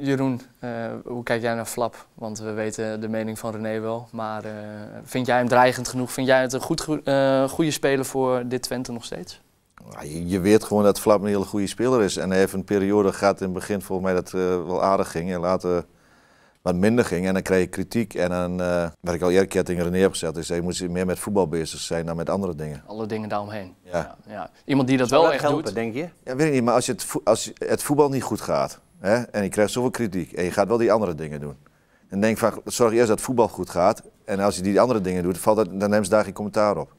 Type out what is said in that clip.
Jeroen, eh, hoe kijk jij naar Flap? Want we weten de mening van René wel. Maar eh, vind jij hem dreigend genoeg? Vind jij het een goed, eh, goede speler voor dit Twente nog steeds? Nou, je, weet gewoon dat Flap een hele goede speler is. En hij heeft een periode gehad in het begin volgens mij dat wel aardig ging. En later wat minder ging. En dan kreeg je kritiek. En dan, wat ik al eerder keer tegen René heb gezegd, is hij moet meer met voetbal bezig zijn dan met andere dingen. Alle dingen daaromheen. Ja. ja, Iemand die dat wel echt doet. denk je? Ja, weet ik niet. Maar als, het, als het voetbal niet goed gaat en je krijgt zoveel kritiek. En je gaat wel die andere dingen doen. En denk van zorg eerst dat voetbal goed gaat. En als je die andere dingen doet, valt dat, dan neem ze daar geen commentaar op.